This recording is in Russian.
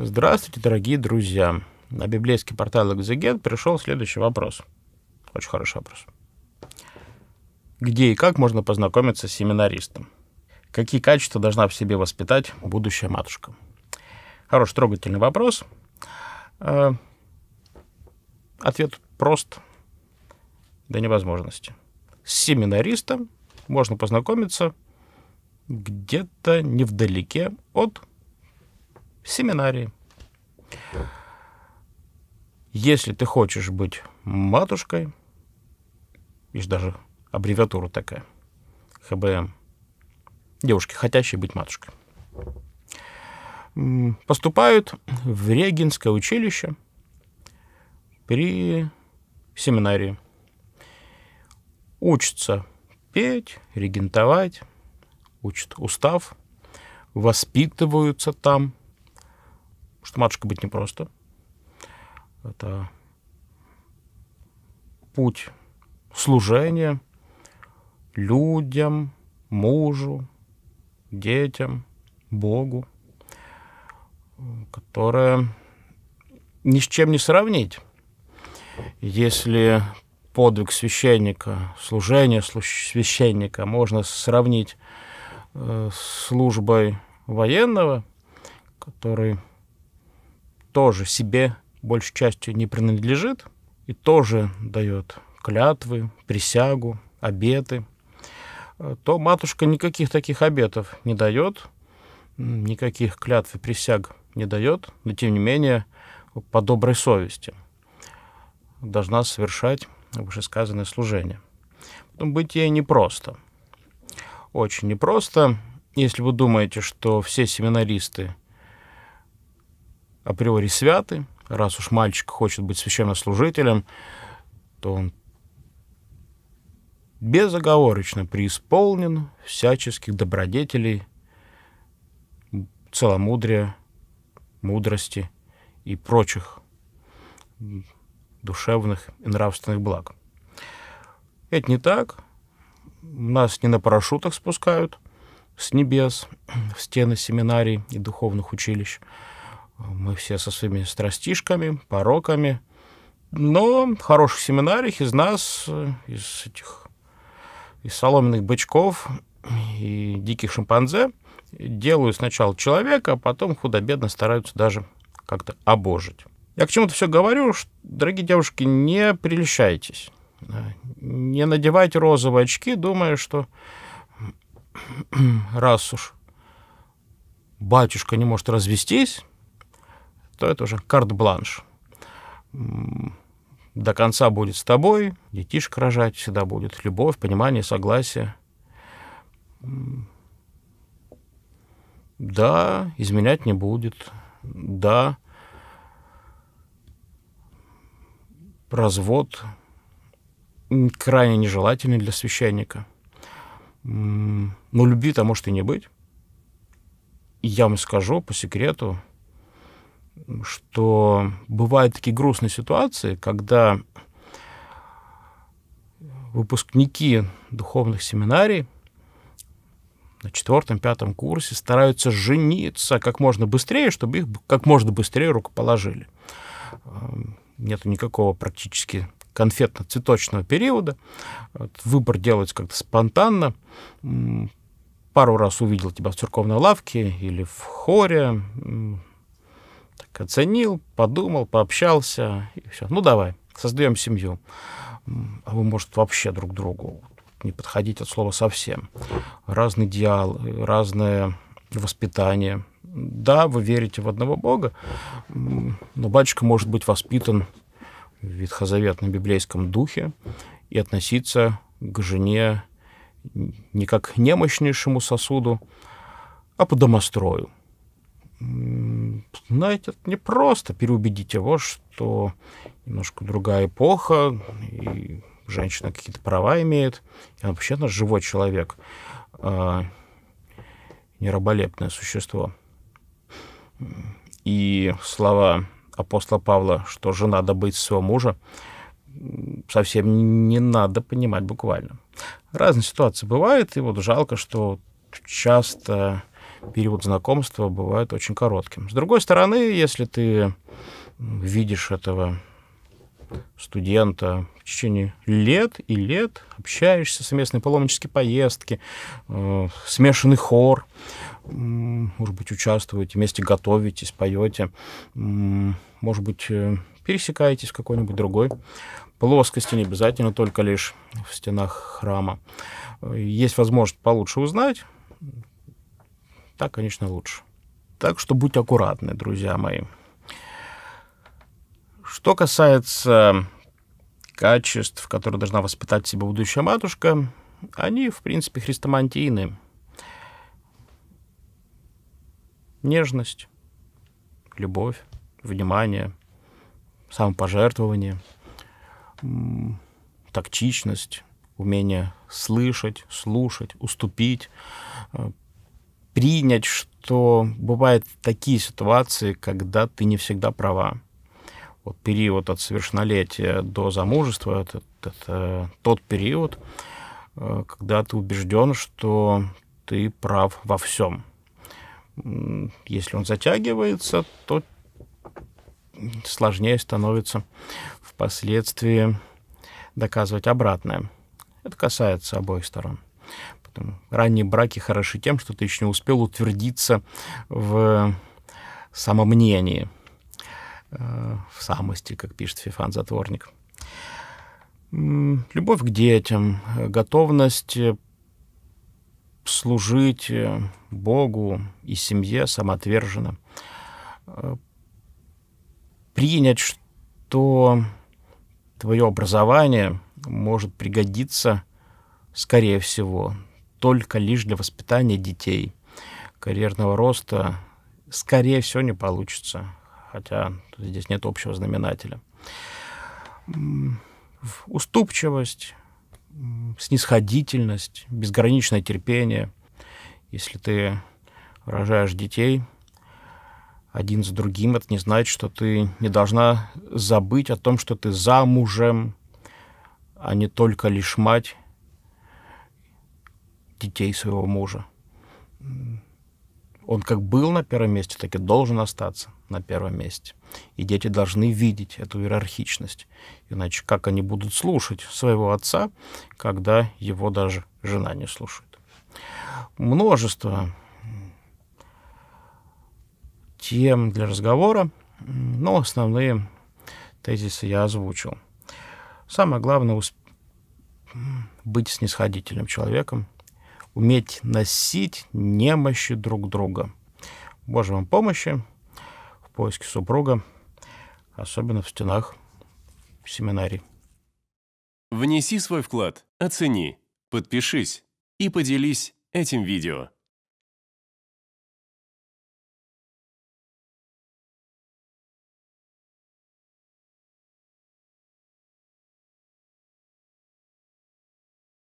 Здравствуйте, дорогие друзья. На библейский портал Экзегет пришел следующий вопрос. Очень хороший вопрос. Где и как можно познакомиться с семинаристом? Какие качества должна в себе воспитать будущая матушка? Хороший, трогательный вопрос. Э, ответ прост до невозможности. С семинаристом можно познакомиться где-то невдалеке от семинарии. Если ты хочешь быть матушкой, есть даже аббревиатура такая, ХБМ, девушки, хотящие быть матушкой, поступают в Регинское училище при семинарии. Учатся петь, регентовать, учат устав, воспитываются там – что матушка быть непросто. Это путь служения людям, мужу, детям, Богу, которое ни с чем не сравнить. Если подвиг священника, служение священника можно сравнить э, с службой военного, который тоже себе большей частью не принадлежит и тоже дает клятвы, присягу, обеты, э, то матушка никаких таких обетов не дает, никаких клятв и присяг не дает, но тем не менее по доброй совести должна совершать вышесказанное служение. Потом быть ей непросто. Очень непросто. Если вы думаете, что все семинаристы – априори святы. Раз уж мальчик хочет быть священнослужителем, то он безоговорочно преисполнен всяческих добродетелей, целомудрия, мудрости и прочих душевных и нравственных благ. Это не так. Нас не на парашютах спускают с небес в стены семинарий и духовных училищ – мы все со своими страстишками, пороками. Но хороших семинариях из нас, из этих из соломенных бычков и диких шимпанзе делают сначала человека, а потом худо-бедно стараются даже как-то обожить. Я к чему-то все говорю, что, дорогие девушки, не прельщайтесь. Не надевайте розовые очки, думая, что раз уж батюшка не может развестись, то это уже карт-бланш. До конца будет с тобой, детишек рожать всегда будет, любовь, понимание, согласие. Да, изменять не будет. Да, развод крайне нежелательный для священника. Но ну, любви-то может и не быть. Я вам скажу по секрету, что бывают такие грустные ситуации, когда выпускники духовных семинарий на четвертом, пятом курсе стараются жениться как можно быстрее, чтобы их как можно быстрее рукоположили. Эм, Нет никакого практически конфетно-цветочного периода. Выбор делается как-то спонтанно. Пару раз увидел тебя в церковной лавке или в хоре, так оценил, подумал, пообщался, и все. Ну, давай, создаем семью. А вы, может, вообще друг другу не подходить от слова совсем. Разный идеал, разное воспитание. Да, вы верите в одного Бога, но батюшка может быть воспитан в ветхозаветном библейском духе и относиться к жене не как к немощнейшему сосуду, а по домострою знаете, это не просто переубедить его, а что немножко другая эпоха, и женщина какие-то права имеет, и он вообще-то живой человек, а не существо. И слова апостола Павла, что жена надо быть своего мужа, совсем не надо понимать буквально. Разные ситуации бывают, и вот жалко, что часто период знакомства бывает очень коротким. С другой стороны, если ты видишь этого студента в течение лет и лет, общаешься, совместные паломнические поездки, э, смешанный хор, э, может быть, участвуете, вместе готовитесь, поете, э, может быть, э, пересекаетесь в какой-нибудь другой плоскости, не обязательно только лишь в стенах храма. Э, есть возможность получше узнать, так, конечно, лучше. Так что будьте аккуратны, друзья мои. Что касается качеств, которые должна воспитать себя будущая матушка, они, в принципе, христомантийны. Нежность, любовь, внимание, самопожертвование, тактичность, умение слышать, слушать, уступить, э, принять, что бывают такие ситуации, когда ты не всегда права. Вот период от совершеннолетия до замужества это, это тот период, э, когда ты убежден, что ты прав во всем. Если он затягивается, то сложнее становится впоследствии доказывать обратное. Это касается обоих сторон. Там, ранние браки хороши тем, что ты еще не успел утвердиться в самомнении, э, в самости, как пишет Фифан Затворник. Любовь к детям, э, готовность э, служить Богу и семье самоотверженно. Принять, что твое образование может пригодиться, скорее всего, только лишь для воспитания детей. Карьерного роста, скорее всего, не получится, хотя здесь нет общего знаменателя. Уступчивость, снисходительность, безграничное терпение. Если ты рожаешь детей один за другим, это не значит, что ты не должна забыть о том, что ты замужем, а не только лишь мать детей своего мужа. Он как был на первом месте, так и должен остаться на первом месте. И дети должны видеть эту иерархичность. Иначе как они будут слушать своего отца, когда его даже жена не слушает? Множество тем для разговора, но основные тезисы я озвучил. Самое главное — быть снисходительным человеком, уметь носить немощи друг друга. Боже вам помощи в поиске супруга, особенно в стенах семинарий. Внеси свой вклад, оцени, подпишись и поделись этим видео.